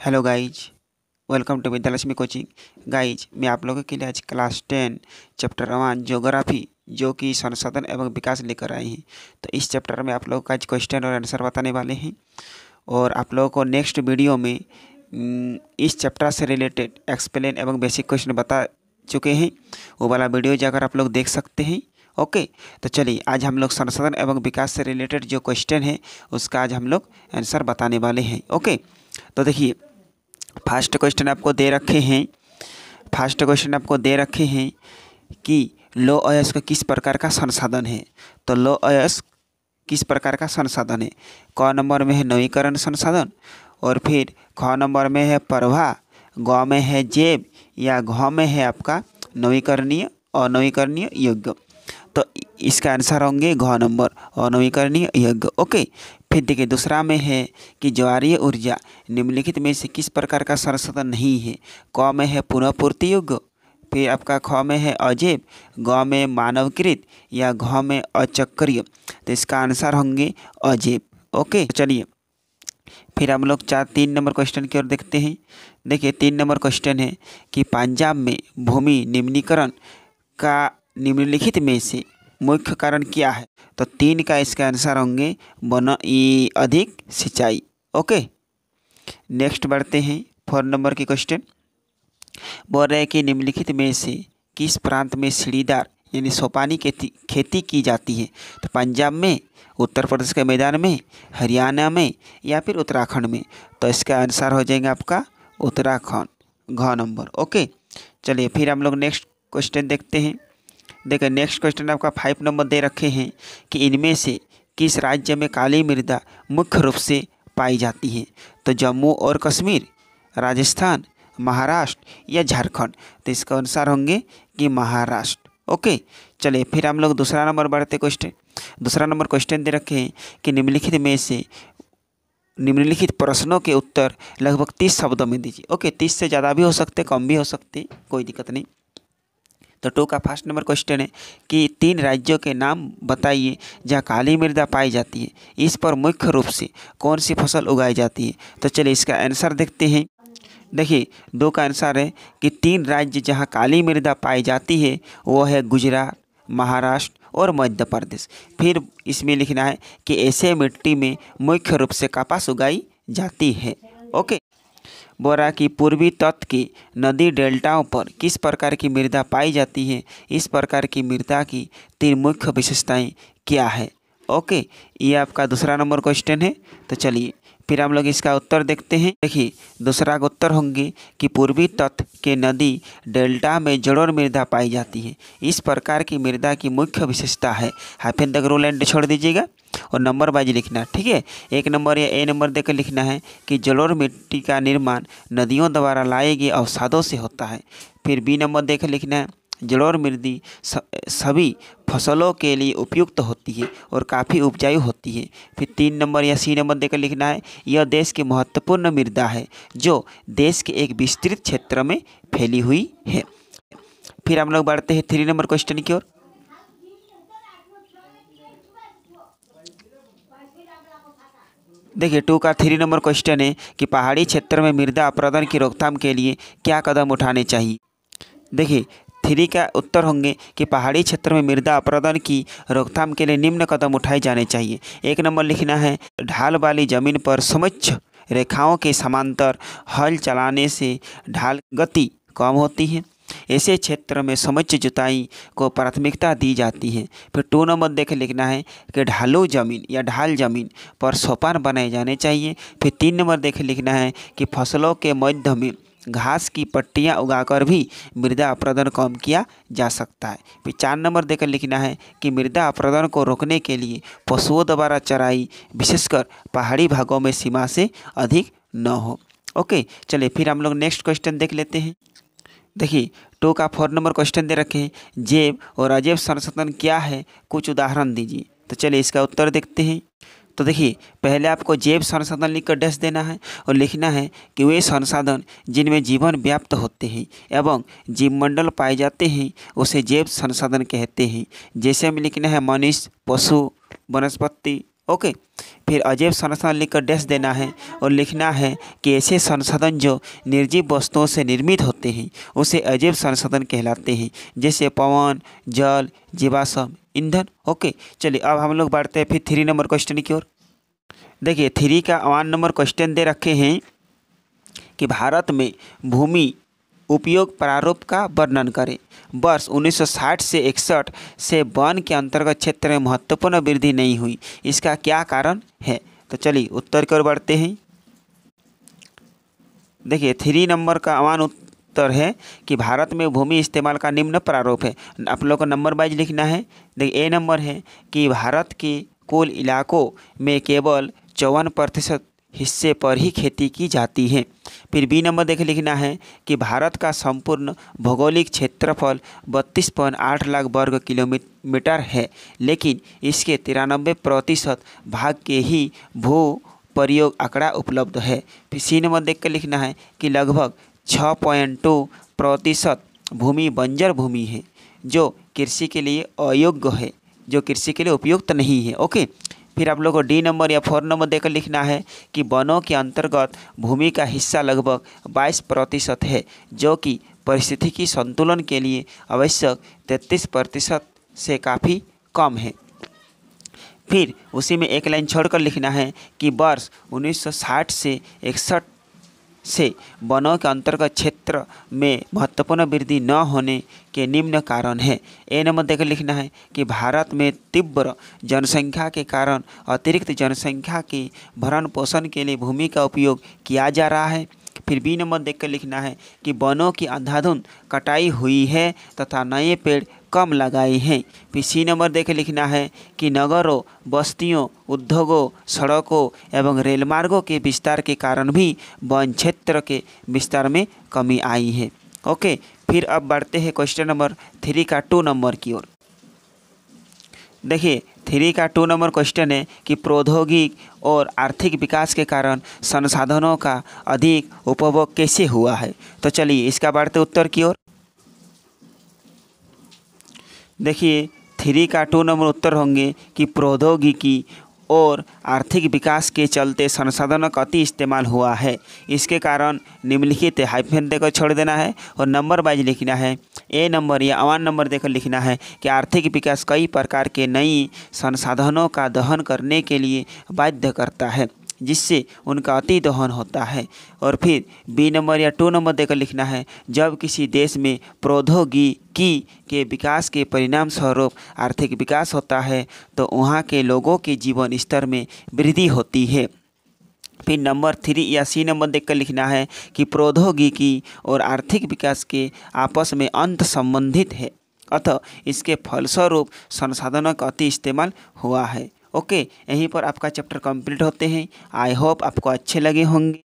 hello guys welcome to Vidyalakshmi coaching guys मैं आप लोगों के लिए आज class ten chapter one geography जो कि संसाधन एवं विकास लेकर आए हैं तो इस चैप्टर में आप लोगों का आज क्वेश्चन और आंसर बताने वाले हैं और आप लोगों को नेक्स्ट वीडियो में इस चैप्टर से रिलेटेड एक्सप्लेन एवं बेसिक क्वेश्चन बता चुके हैं वो वाला वीडियो जाकर आप लोग देख सकते हैं ओके तो चलिए आज हम लोग संसाधन एवं विकास से रिलेटेड जो क्वेश्चन है उसका आज हम लोग आंसर बताने वाले हैं ओके तो देखिए फर्स्ट क्वेश्चन आपको दे रखे हैं फर्स्ट क्वेश्चन आपको दे रखे हैं कि लो अयस का किस प्रकार का संसाधन है तो लो अयस किस प्रकार का संसाधन है क नंबर में है नवीकरण संसाधन और फिर ख नंबर में है प्रभा ग में है जेब या घ में है आपका नवीकरणीय अनवीकरणीय योग्य इसका आंसर होंगे घ नंबर अनवीकरणीय यज्ञ ओके फिर देखिए दूसरा में है कि ज्वारीय ऊर्जा निम्नलिखित में से किस प्रकार का संसाधन नहीं है क में है पुनःपूर्ति युग फिर आपका ख में है अजैव ग में मानवकृत या घ में अचक्रिय तो इसका आंसर होंगे अजैव ओके चलिए फिर हम लोग चार तीन नंबर क्वेश्चन की ओर देखते हैं देखिए तीन नंबर क्वेश्चन है कि पंजाब में भूमि निम्नीकरण का निम्नलिखित में से मुख्य कारण क्या है तो तीन का इसका आंसर होंगे बन अधिक सिंचाई ओके नेक्स्ट बढ़ते हैं फोर नंबर के क्वेश्चन बोल रहे कि निम्नलिखित में से किस प्रांत में सीढ़ीदार यानी सोपानी खेती खेती की जाती है तो पंजाब में उत्तर प्रदेश के मैदान में हरियाणा में या फिर उत्तराखंड में तो इसका आंसर हो जाएगा आपका उत्तराखंड घ नंबर ओके चलिए फिर हम लोग नेक्स्ट क्वेश्चन देखते हैं देखें नेक्स्ट क्वेश्चन आपका फाइव नंबर दे रखे हैं कि इनमें से किस राज्य में काली मृदा मुख्य रूप से पाई जाती है तो जम्मू और कश्मीर राजस्थान महाराष्ट्र या झारखंड तो इसका अनुसार होंगे कि महाराष्ट्र ओके चलिए फिर हम लोग दूसरा नंबर बढ़ते क्वेश्चन दूसरा नंबर क्वेश्चन दे रखे हैं कि निम्नलिखित में से निम्नलिखित प्रश्नों के उत्तर लगभग तीस शब्दों में दीजिए ओके तीस से ज़्यादा भी हो सकते कम भी हो सकते कोई दिक्कत नहीं तो टू का फर्स्ट नंबर क्वेश्चन है कि तीन राज्यों के नाम बताइए जहाँ काली मृदा पाई जाती है इस पर मुख्य रूप से कौन सी फसल उगाई जाती है तो चलिए इसका आंसर देखते हैं देखिए दो का आंसर है कि तीन राज्य जहाँ काली मृदा पाई जाती है वो है गुजरात महाराष्ट्र और मध्य प्रदेश फिर इसमें लिखना है कि ऐसे मिट्टी में मुख्य रूप से कपास उगाई जाती है ओके बोरा की पूर्वी तट की नदी डेल्टाओं पर किस प्रकार की मृदा पाई जाती है इस प्रकार की मृदा की तीन मुख्य विशेषताएं क्या है ओके ये आपका दूसरा नंबर क्वेश्चन है तो चलिए फिर हम लोग इसका उत्तर देखते हैं देखिए दूसरा का उत्तर होंगे कि पूर्वी तट के नदी डेल्टा में जड़ोर मृदा पाई जाती है इस प्रकार की मृदा की मुख्य विशेषता है हाइफिन तक रोल एंड छोड़ दीजिएगा और नंबर वाइज लिखना ठीक है एक नंबर या ए नंबर देकर लिखना है कि जलोर मिट्टी का निर्माण नदियों द्वारा लाए गए अवसादों से होता है फिर बी नंबर देकर लिखना है जलोर मृदि सभी फसलों के लिए उपयुक्त होती है और काफ़ी उपजाऊ होती है फिर तीन नंबर या सी नंबर देकर लिखना है यह देश की महत्वपूर्ण मृदा है जो देश के एक विस्तृत क्षेत्र में फैली हुई है फिर हम लोग बढ़ते हैं थ्री नंबर क्वेश्चन की ओर देखिए टू का थ्री नंबर क्वेश्चन है कि पहाड़ी क्षेत्र में मृदा अपराधन की रोकथाम के लिए क्या कदम उठाने चाहिए देखिए थ्री का उत्तर होंगे कि पहाड़ी क्षेत्र में मृदा अपराधन की रोकथाम के लिए निम्न कदम उठाए जाने चाहिए एक नंबर लिखना है ढाल वाली जमीन पर समुच्छ रेखाओं के समांतर हल चलाने से ढाल गति कम होती है ऐसे क्षेत्र में समुच्च जुताई को प्राथमिकता दी जाती है फिर टू नंबर देख लिखना है कि ढालू जमीन या ढाल जमीन पर सोपान बनाए जाने चाहिए फिर तीन नंबर देख लिखना है कि फसलों के मध्य में घास की पट्टियाँ उगाकर भी मृदा अपरदन कम किया जा सकता है फिर चार नंबर देकर लिखना है कि मृदा अपरदन को रोकने के लिए पशुओं द्वारा चराई विशेषकर पहाड़ी भागों में सीमा से अधिक न हो ओके चलिए फिर हम लोग नेक्स्ट क्वेश्चन देख लेते हैं देखिए टू का फोर नंबर क्वेश्चन दे रखे हैं और अजैब संशोधन क्या है कुछ उदाहरण दीजिए तो चलिए इसका उत्तर देखते हैं तो देखिए पहले आपको जैव संसाधन लिखकर डैश देना है और लिखना है कि वे संसाधन जिनमें जीवन व्याप्त होते हैं एवं जीवमंडल पाए जाते हैं उसे जैव संसाधन कहते हैं जैसे हमें लिखना है मनुष्य पशु वनस्पति ओके फिर अजैव संसाधन लिखकर डैश देना है और लिखना है कि ऐसे संसाधन जो निर्जीव वस्तुओं से निर्मित होते हैं उसे अजैव संसाधन कहलाते हैं जैसे पवन जल जीवाश्म ईंधन ओके चलिए अब हम लोग बढ़ते हैं फिर थ्री नंबर क्वेश्चन की ओर देखिए थ्री का वन नंबर क्वेश्चन दे रखे हैं कि भारत में भूमि उपयोग प्रारूप का वर्णन करें वर्ष 1960 से इकसठ से वन के अंतर्गत क्षेत्र में महत्वपूर्ण वृद्धि नहीं हुई इसका क्या कारण है तो चलिए उत्तर की ओर बढ़ते हैं देखिए थ्री नंबर का अवान उत्तर है कि भारत में भूमि इस्तेमाल का निम्न प्रारूप है आप लोग को नंबर वाइज लिखना है देखिए ए नंबर है कि भारत के कुल इलाकों में केवल चौवन प्रतिशत हिस्से पर ही खेती की जाती है फिर बी नंबर देख लिखना है कि भारत का संपूर्ण भौगोलिक क्षेत्रफल बत्तीस पॉइंट आठ लाख वर्ग किलोमीटर है लेकिन इसके तिरानबे प्रतिशत भाग के ही भू प्रयोग आंकड़ा उपलब्ध है फिर सी नंबर देख कर लिखना है कि लगभग छः पॉइंट टू प्रतिशत भूमि बंजर भूमि है जो कृषि के लिए अयोग्य है जो कृषि के लिए उपयुक्त नहीं है ओके फिर आप लोगों को डी नंबर या फोर नंबर देकर लिखना है कि वनों के अंतर्गत भूमि का हिस्सा लगभग 22 प्रतिशत है जो कि परिस्थिति की संतुलन के लिए आवश्यक 33 प्रतिशत से काफ़ी कम है फिर उसी में एक लाइन छोड़कर लिखना है कि वर्ष 1960 से इकसठ से वनों के अंतर्गत क्षेत्र में महत्वपूर्ण वृद्धि न होने के निम्न कारण है ए नंबर देखकर लिखना है कि भारत में तीव्र जनसंख्या के कारण अतिरिक्त जनसंख्या के भरण पोषण के लिए भूमि का उपयोग किया जा रहा है फिर बी नंबर देखकर लिखना है कि वनों की अंधाधुंध कटाई हुई है तथा नए पेड़ कम लगाई हैं फिर सी नंबर देखे लिखना है कि नगरों बस्तियों उद्योगों सड़कों एवं रेल मार्गों के विस्तार के कारण भी वन क्षेत्र के विस्तार में कमी आई है ओके फिर अब बढ़ते हैं क्वेश्चन नंबर थ्री का टू नंबर की ओर देखिए थ्री का टू नंबर क्वेश्चन है कि प्रौद्योगिक और आर्थिक विकास के कारण संसाधनों का अधिक उपभोग कैसे हुआ है तो चलिए इसका बढ़ते उत्तर की ओर देखिए थ्री का टू नंबर उत्तर होंगे कि प्रौद्योगिकी और आर्थिक विकास के चलते संसाधनों का अति इस्तेमाल हुआ है इसके कारण निम्नलिखित हाइफेन देकर छोड़ देना है और नंबर वाइज लिखना है ए नंबर या अवान नंबर देकर लिखना है कि आर्थिक विकास कई प्रकार के नई संसाधनों का दहन करने के लिए बाध्य करता है जिससे उनका अति दोहन होता है और फिर बी नंबर या टू नंबर देकर लिखना है जब किसी देश में प्रौद्योगिकी के विकास के परिणाम स्वरूप आर्थिक विकास होता है तो वहाँ के लोगों के जीवन स्तर में वृद्धि होती है फिर नंबर थ्री या सी नंबर देखकर लिखना है कि प्रौद्योगिकी और आर्थिक विकास के आपस में अंत संबंधित है अतः इसके फलस्वरूप संसाधनों का अति इस्तेमाल हुआ है ओके यहीं पर आपका चैप्टर कंप्लीट होते हैं आई होप आपको अच्छे लगे होंगे